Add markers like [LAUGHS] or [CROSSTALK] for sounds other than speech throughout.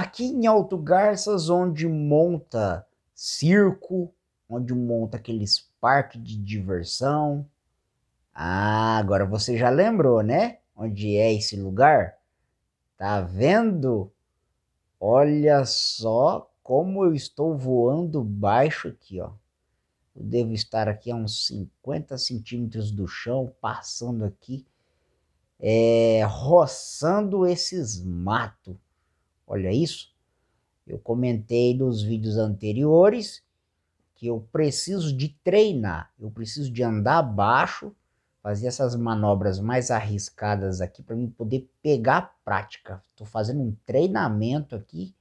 Aqui em Alto Garças, onde monta circo, onde monta aqueles parques de diversão. Ah, agora você já lembrou, né? Onde é esse lugar? Tá vendo? Olha só como eu estou voando baixo aqui, ó. Eu devo estar aqui a uns 50 centímetros do chão, passando aqui, é, roçando esses matos. Olha isso. Eu comentei nos vídeos anteriores que eu preciso de treinar, eu preciso de andar abaixo, fazer essas manobras mais arriscadas aqui para mim poder pegar a prática. Estou fazendo um treinamento aqui,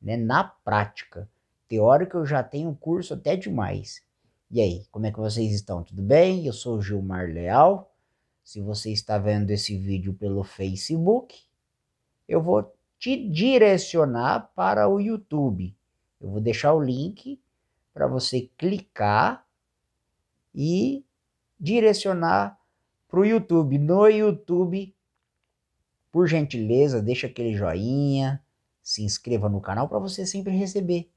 né, na prática. Teórico eu já tenho curso até demais. E aí, como é que vocês estão? Tudo bem? Eu sou Gilmar Leal. Se você está vendo esse vídeo pelo Facebook, eu vou te direcionar para o YouTube. Eu vou deixar o link para você clicar e direcionar para o YouTube. No YouTube, por gentileza, deixa aquele joinha, se inscreva no canal para você sempre receber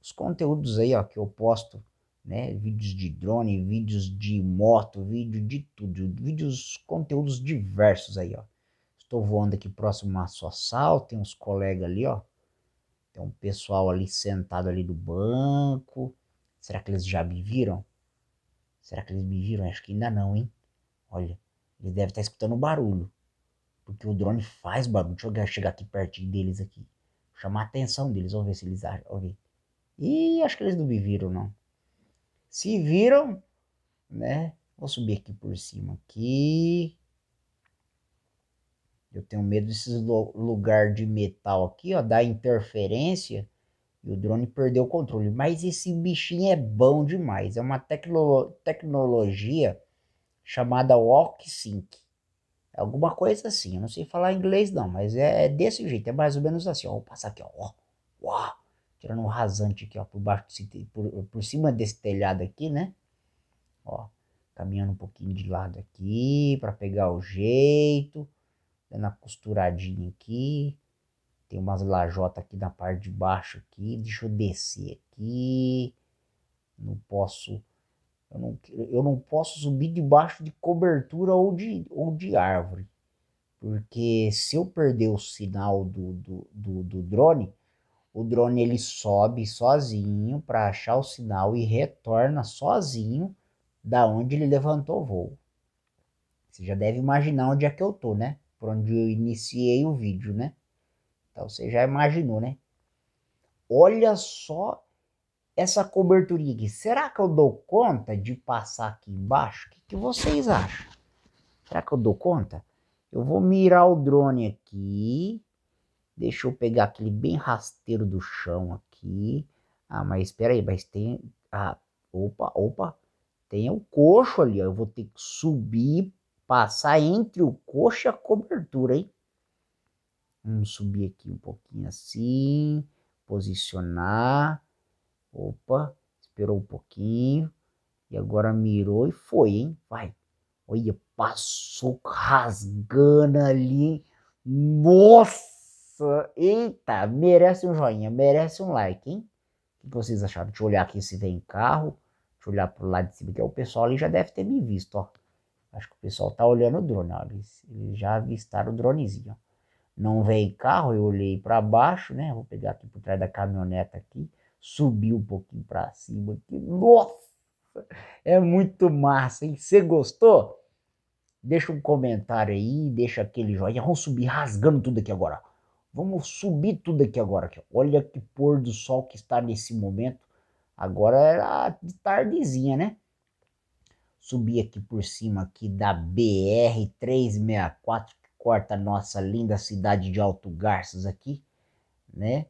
os conteúdos aí ó, que eu posto, né? Vídeos de drone, vídeos de moto, vídeo de tudo, vídeos, conteúdos diversos aí, ó. Estou voando aqui próximo a sua sala, tem uns colegas ali, ó. Tem um pessoal ali sentado ali do banco. Será que eles já me viram? Será que eles me viram? Acho que ainda não, hein? Olha, eles devem estar tá escutando o barulho. Porque o drone faz barulho. Deixa eu chegar aqui pertinho deles aqui. Chamar a atenção deles. Vamos ver se eles acham. Vamos ver. Ih, acho que eles não me viram, não. Se viram, né? Vou subir aqui por cima aqui. Eu tenho medo desse lugar de metal aqui, ó, da interferência e o drone perdeu o controle. Mas esse bichinho é bom demais. É uma tecno tecnologia chamada Walk Sync. É alguma coisa assim. Eu não sei falar inglês não, mas é, é, desse jeito. É mais ou menos assim. Ó, vou passar aqui, ó. ó, ó tirando um rasante aqui, ó, por baixo, desse, por, por cima desse telhado aqui, né? Ó, caminhando um pouquinho de lado aqui para pegar o jeito dando uma costuradinha aqui. Tem umas lajotas aqui na parte de baixo aqui. Deixa eu descer aqui. Não posso... Eu não, eu não posso subir debaixo de cobertura ou de, ou de árvore. Porque se eu perder o sinal do, do, do, do drone, o drone ele sobe sozinho para achar o sinal e retorna sozinho da onde ele levantou o voo. Você já deve imaginar onde é que eu tô, né? por onde eu iniciei o vídeo, né? Então você já imaginou, né? Olha só essa coberturinha aqui. Será que eu dou conta de passar aqui embaixo? O que, que vocês acham? Será que eu dou conta? Eu vou mirar o drone aqui. Deixa eu pegar aquele bem rasteiro do chão aqui. Ah, mas espera aí, mas tem... Ah, opa, opa. Tem o um coxo ali, ó. Eu vou ter que subir Passar entre o coxa a cobertura, hein? Vamos subir aqui um pouquinho assim. Posicionar. Opa, esperou um pouquinho. E agora mirou e foi, hein? Vai. Olha, passou rasgando ali, Nossa! Eita, merece um joinha, merece um like, hein? O que vocês acharam? Deixa eu olhar aqui se vem carro. Deixa eu olhar pro lado de cima, que é o pessoal ali já deve ter me visto, ó. Acho que o pessoal tá olhando o drone, ó, eles, eles já avistaram o dronezinho. Não veio carro, eu olhei para baixo, né? Vou pegar aqui por trás da caminhoneta aqui, subi um pouquinho para cima aqui. Nossa! É muito massa, hein? Você gostou? Deixa um comentário aí, deixa aquele joinha. Vamos subir rasgando tudo aqui agora. Vamos subir tudo aqui agora. Aqui. Olha que pôr do sol que está nesse momento. Agora era é de tardezinha, né? subir aqui por cima aqui da BR 364 que corta a nossa linda cidade de Alto Garças aqui, né?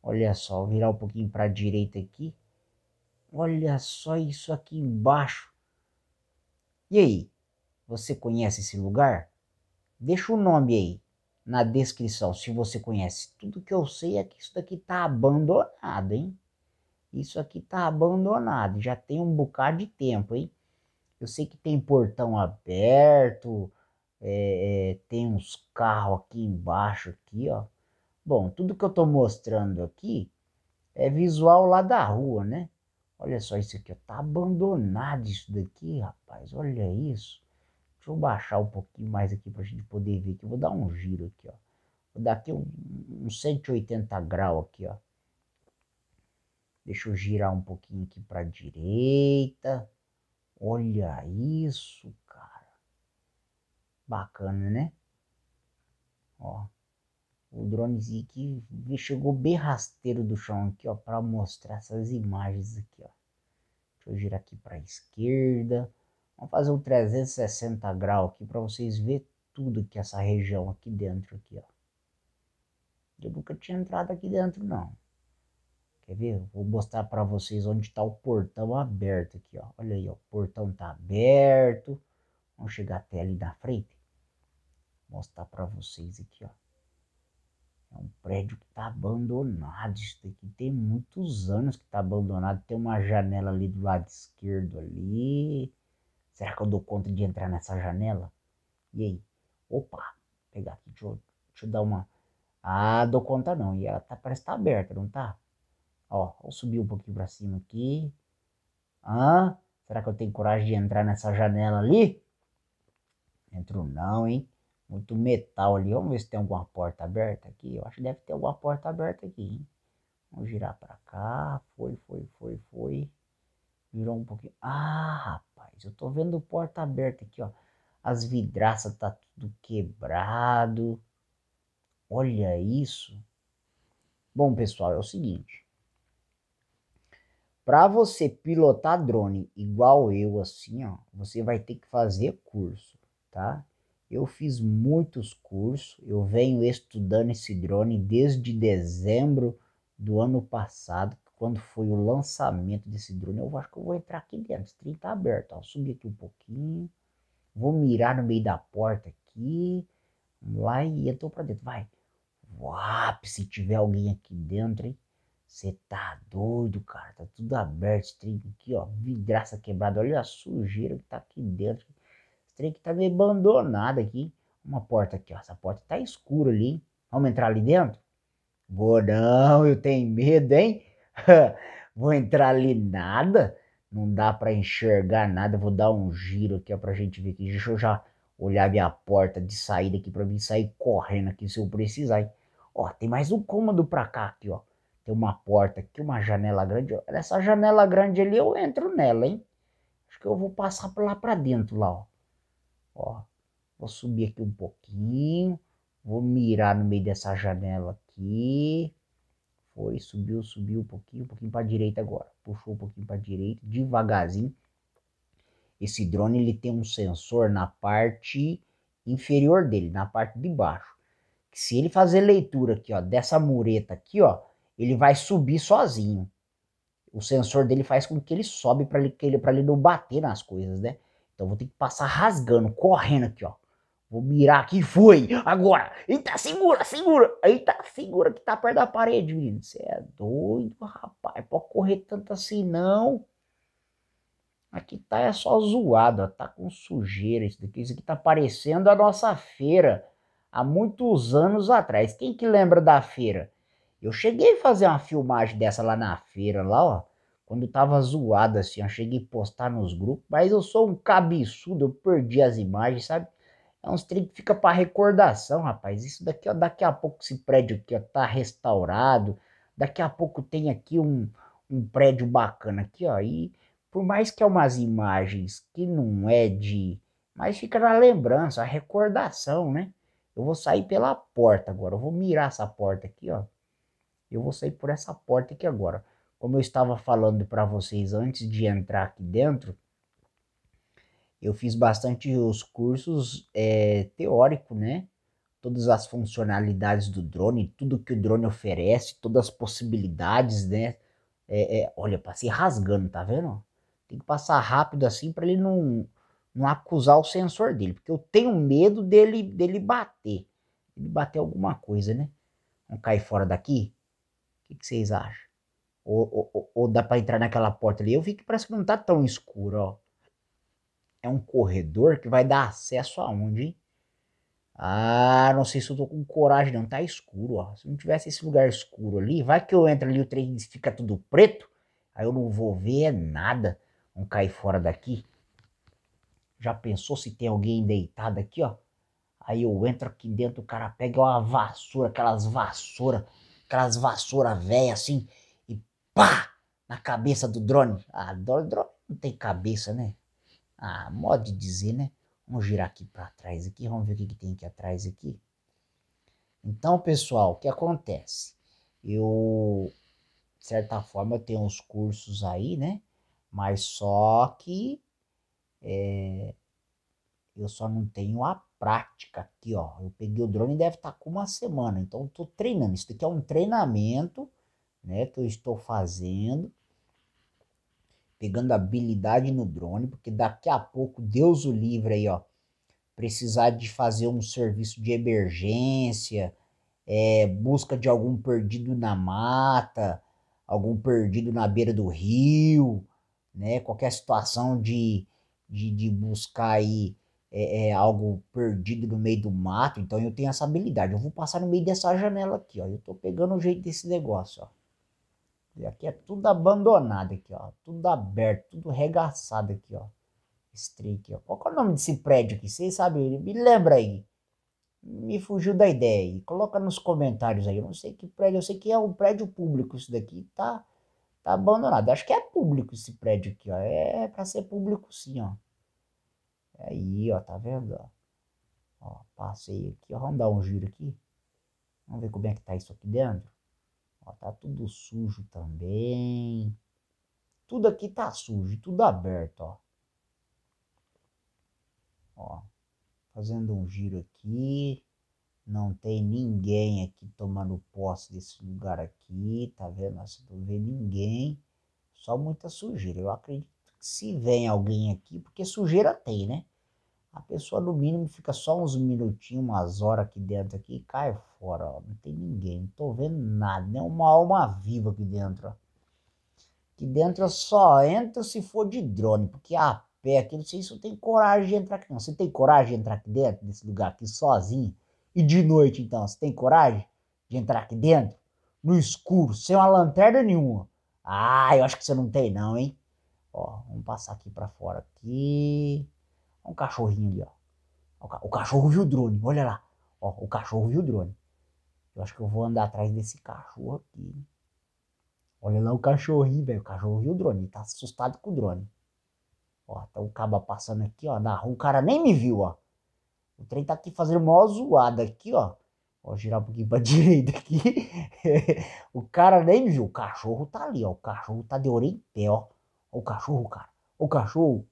Olha só, virar um pouquinho para a direita aqui. Olha só isso aqui embaixo. E aí, você conhece esse lugar? Deixa o nome aí na descrição se você conhece. Tudo que eu sei é que isso daqui tá abandonado, hein? Isso aqui tá abandonado, já tem um bocado de tempo, hein? Eu sei que tem portão aberto, é, é tem uns carros aqui embaixo, aqui, ó. Bom, tudo que eu estou mostrando aqui é visual lá da rua, né? Olha só isso aqui, ó. Tá abandonado isso daqui, rapaz. Olha isso. Deixa eu baixar um pouquinho mais aqui para a gente poder ver aqui. vou dar um giro aqui, ó. Vou dar aqui um, um 180 graus aqui, ó. Deixa eu girar um pouquinho aqui para direita. Olha isso, cara. Bacana, né? Ó. O dronezinho aqui chegou bem rasteiro do chão aqui, ó, para mostrar essas imagens aqui, ó. Deixa eu girar aqui para esquerda. Vamos fazer um 360 grau aqui para vocês verem tudo que essa região aqui dentro aqui, ó. Eu nunca tinha entrado aqui dentro, não. Quer ver? Vou mostrar para vocês onde está o portão aberto aqui, ó. Olha aí, ó. o portão está aberto. Vamos chegar até ali da frente. mostrar para vocês aqui, ó. É um prédio que está abandonado. Isso daqui tem muitos anos que está abandonado. Tem uma janela ali do lado esquerdo ali. Será que eu dou conta de entrar nessa janela? E aí? Opa, pegar aqui, deixa eu, deixa eu dar uma... Ah, dou conta não. E ela tá, parece que tá aberta, não tá? Ó, vou subir um pouquinho para cima aqui. Ah, será que eu tenho coragem de entrar nessa janela ali? Entro não, hein? Muito metal ali. Vamos ver se tem alguma porta aberta aqui. Eu acho que deve ter alguma porta aberta aqui, hein? Vamos girar para cá. Foi, foi, foi, foi. Virou um pouquinho. Ah, rapaz, eu tô vendo porta aberta aqui, ó. As vidraças tá tudo quebrado. Olha isso. Bom, pessoal, é o seguinte. Para você pilotar drone igual eu, assim, ó, você vai ter que fazer curso, tá? Eu fiz muitos cursos, eu venho estudando esse drone desde dezembro do ano passado, quando foi o lançamento desse drone. Eu acho que eu vou entrar aqui dentro, esse tá aberto, ó. Subir aqui um pouquinho, vou mirar no meio da porta aqui, lá e entrou para dentro, vai. Uap, se tiver alguém aqui dentro, hein? Você tá doido, cara. Tá tudo aberto. Esse trem aqui, ó. Vidraça quebrada. Olha a sujeira que tá aqui dentro. Esse trem que tá meio abandonado aqui. Uma porta aqui, ó. Essa porta tá escura ali, hein? Vamos entrar ali dentro? Vou não, eu tenho medo, hein? [LAUGHS] Vou entrar ali nada. Não dá para enxergar nada. Vou dar um giro aqui, ó, pra gente ver aqui. Deixa eu já olhar minha porta de saída aqui pra mim sair correndo aqui se eu precisar, hein? Ó, tem mais um cômodo pra cá aqui, ó. Tem uma porta aqui, uma janela grande. essa janela grande ali, eu entro nela, hein? Acho que eu vou passar lá para dentro, lá, ó. Ó, vou subir aqui um pouquinho. Vou mirar no meio dessa janela aqui. Foi, subiu, subiu um pouquinho, um pouquinho para direita agora. Puxou um pouquinho para direita, devagarzinho. Esse drone ele tem um sensor na parte inferior dele, na parte de baixo. Que se ele fazer leitura aqui, ó, dessa mureta aqui, ó, ele vai subir sozinho. O sensor dele faz com que ele sobe para ele, ele, ele não bater nas coisas, né? Então vou ter que passar rasgando, correndo aqui, ó. Vou mirar aqui, foi! Agora! Eita, segura, segura! Eita, segura que tá perto da parede, menino. Você é doido, rapaz. Pode correr tanto assim, não. Aqui tá é só zoado, ó. Tá com sujeira isso daqui. Isso aqui tá parecendo a nossa feira. Há muitos anos atrás. Quem que lembra da feira? Eu cheguei a fazer uma filmagem dessa lá na feira, lá, ó. Quando tava zoado, assim, eu cheguei a postar nos grupos, mas eu sou um cabeçudo, eu perdi as imagens, sabe? É uns trem que fica pra recordação, rapaz. Isso daqui, ó, daqui a pouco esse prédio aqui, ó, tá restaurado. Daqui a pouco tem aqui um, um prédio bacana aqui, ó. E por mais que é umas imagens que não é de... Mas fica na lembrança, a recordação, né? Eu vou sair pela porta agora. Eu vou mirar essa porta aqui, ó. Eu vou sair por essa porta aqui agora. Como eu estava falando para vocês antes de entrar aqui dentro, eu fiz bastante os cursos é, teórico, né? Todas as funcionalidades do drone, tudo que o drone oferece, todas as possibilidades, né? É, é, olha, passei rasgando, tá vendo? Tem que passar rápido assim para ele não, não acusar o sensor dele, porque eu tenho medo dele, dele bater. Ele bater alguma coisa, né? Vamos cair fora daqui? O que, que vocês acham? Ou, ou, ou dá para entrar naquela porta ali? Eu vi que parece que não tá tão escuro, ó. É um corredor que vai dar acesso aonde, hein? Ah, não sei se eu tô com coragem, não. Tá escuro, ó. Se não tivesse esse lugar escuro ali, vai que eu entro ali o trem fica tudo preto. Aí eu não vou ver nada. Vamos cair fora daqui. Já pensou se tem alguém deitado aqui, ó? Aí eu entro aqui dentro, o cara pega uma vassoura, aquelas vassouras aquelas vassoura velha assim, e pá! Na cabeça do drone. Ah, drone, drone não tem cabeça, né? Ah, modo de dizer, né? Vamos girar aqui para trás aqui, vamos ver o que, que tem aqui atrás aqui. Então, pessoal, o que acontece? Eu, de certa forma, eu tenho uns cursos aí, né? Mas só que é, eu só não tenho a prática aqui, ó. Eu peguei o drone e deve estar tá com uma semana, então eu tô treinando. Isso aqui é um treinamento, né, que eu estou fazendo, pegando habilidade no drone, porque daqui a pouco Deus o livre aí, ó, precisar de fazer um serviço de emergência, é, busca de algum perdido na mata, algum perdido na beira do rio, né, qualquer situação de de, de buscar aí é, é, algo perdido no meio do mato, então eu tenho essa habilidade. Eu vou passar no meio dessa janela aqui, ó. Eu tô pegando o jeito desse negócio, ó. E aqui é tudo abandonado aqui, ó. Tudo aberto, tudo regaçado aqui, ó. Street, ó. Qual é o nome desse prédio aqui? Vocês sabem? Me lembra aí. Me fugiu da ideia aí. Coloca nos comentários aí. Eu não sei que prédio, eu sei que é um prédio público isso daqui, tá? Tá abandonado. Acho que é público esse prédio aqui, ó. É para ser público sim, ó. Aí, ó, tá vendo? Ó, passei aqui, ó, vamos dar um giro aqui. Vamos ver como é que tá isso aqui dentro. Ó, tá tudo sujo também. Tudo aqui tá sujo, tudo aberto, ó. Ó, fazendo um giro aqui. Não tem ninguém aqui tomando posse desse lugar aqui, tá vendo? Nossa, não vê ninguém. Só muita sujeira. Eu acredito se vem alguém aqui, porque sujeira tem, né? A pessoa no mínimo fica só uns minutinhos, umas horas aqui dentro aqui e cai fora, ó. Não tem ninguém, não tô vendo nada, nem uma alma viva aqui dentro, ó. Aqui dentro só entra se for de drone, porque a pé aqui, não sei se eu tenho coragem de entrar aqui não. Você tem coragem de entrar aqui dentro desse lugar aqui sozinho? E de noite então, você tem coragem de entrar aqui dentro? No escuro, sem uma lanterna nenhuma? Ah, eu acho que você não tem não, hein? Ó, vamos passar aqui para fora aqui. um cachorrinho ali, ó. O cachorro viu o drone, olha lá. Ó, o cachorro viu o drone. Eu acho que eu vou andar atrás desse cachorro aqui. Olha lá o cachorrinho, velho. O cachorro viu o drone, ele tá assustado com o drone. Ó, tá o caba passando aqui, ó, na rua. O cara nem me viu, ó. O trem tá aqui fazendo mó zoada aqui, ó. Ó, girar um pouquinho pra [LAUGHS] direita aqui. [LAUGHS] o cara nem me viu. O cachorro tá ali, ó. O cachorro tá de orelha em pé, ó. O cachorro, cara. O cachorro.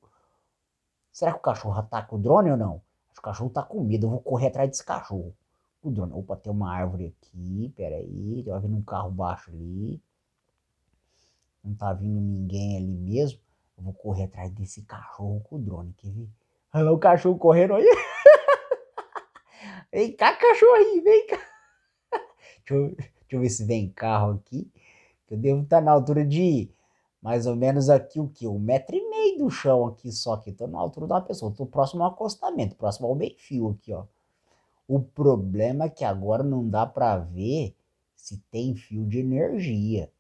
Será que o cachorro ataca tá o drone ou não? o cachorro tá com medo. Eu vou correr atrás desse cachorro. O drone. Opa, tem uma árvore aqui. Pera aí. Tá vindo um carro baixo ali. Não tá vindo ninguém ali mesmo. Eu vou correr atrás desse cachorro com o drone. Quer ver? Olha lá o cachorro correndo aí. [LAUGHS] vem cá, cachorro aí. Vem cá. [LAUGHS] Deixa eu, deixa eu ver se vem carro aqui. Eu devo estar tá na altura de mais ou menos aqui o que? Um metro e meio do chão aqui só aqui. Tô na altura da pessoa, tô próximo ao acostamento, próximo ao meio fio aqui, ó. O problema é que agora não dá para ver se tem fio de energia,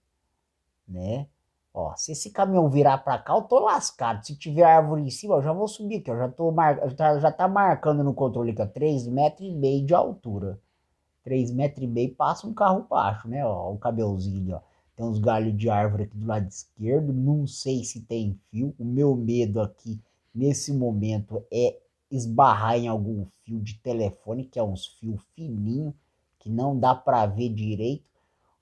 né? Ó, se esse caminhão virar para cá, eu tô lascado. Se tiver árvore em cima, eu já vou subir aqui, ó. Já, tô mar... já, tá, já tá marcando no controle aqui, ó, 3 metros e meio de altura. três metros e meio passa um carro baixo, né? Ó, o cabelzinho, ó. Tem uns galhos de árvore aqui do lado esquerdo. Não sei se tem fio. O meu medo aqui, nesse momento, é esbarrar em algum fio de telefone, que é uns fio fininho, que não dá para ver direito.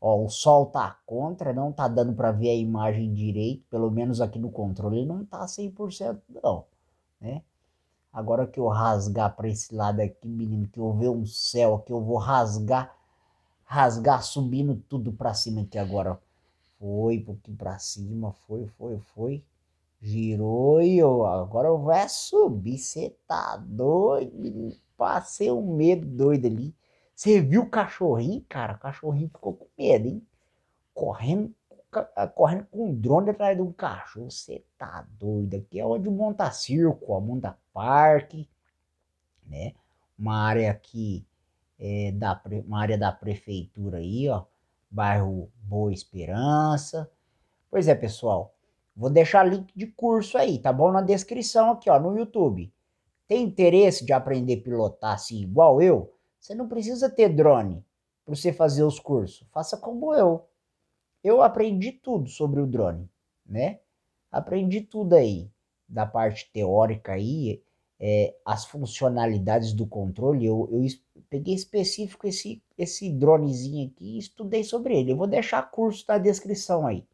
Ó, o sol tá contra, não tá dando para ver a imagem direito, pelo menos aqui no controle não tá 100% não, né? Agora que eu rasgar para esse lado aqui, menino, que eu ver um céu aqui, eu vou rasgar rasgar subindo tudo para cima aqui agora. Foi um pouquinho para cima, foi, foi, foi. Girou e eu, agora vai é subir. Você tá doido? Passei um medo doido ali. Você viu o cachorrinho, cara? O cachorrinho ficou com medo, hein? Correndo, ah, correndo com um drone atrás de um cachorro. Você tá doido? Aqui é onde monta circo, ó, monta parque, né? Uma área que é, da, uma área da prefeitura aí, ó, bairro Boa Esperança. Pois é, pessoal, vou deixar link de curso aí, tá bom? Na descrição aqui, ó, no YouTube. Tem interesse de aprender a pilotar assim igual eu? Você não precisa ter drone para você fazer os cursos. Faça como eu. Eu aprendi tudo sobre o drone, né? Aprendi tudo aí, da parte teórica aí, é, as funcionalidades do controle, eu, eu peguei específico esse, esse dronezinho aqui e estudei sobre ele. Eu vou deixar curso na descrição aí.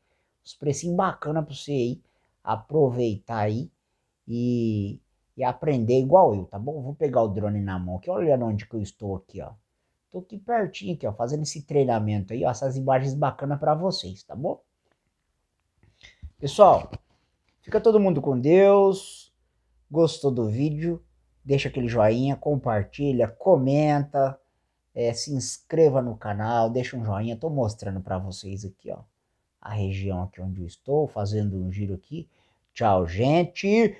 Os precinhos bacana para você aí aproveitar aí e, e aprender igual eu, tá bom? Vou pegar o drone na mão aqui, olha onde que eu estou aqui, ó. Tô aqui pertinho aqui, ó, fazendo esse treinamento aí, ó, essas imagens bacanas para vocês, tá bom? Pessoal, fica todo mundo com Deus. Gostou do vídeo? Deixa aquele joinha, compartilha, comenta, é, se inscreva no canal, deixa um joinha. Estou mostrando para vocês aqui, ó, a região aqui onde eu estou, fazendo um giro aqui. Tchau, gente.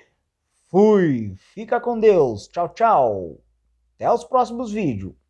Fui. Fica com Deus. Tchau, tchau. Até os próximos vídeos.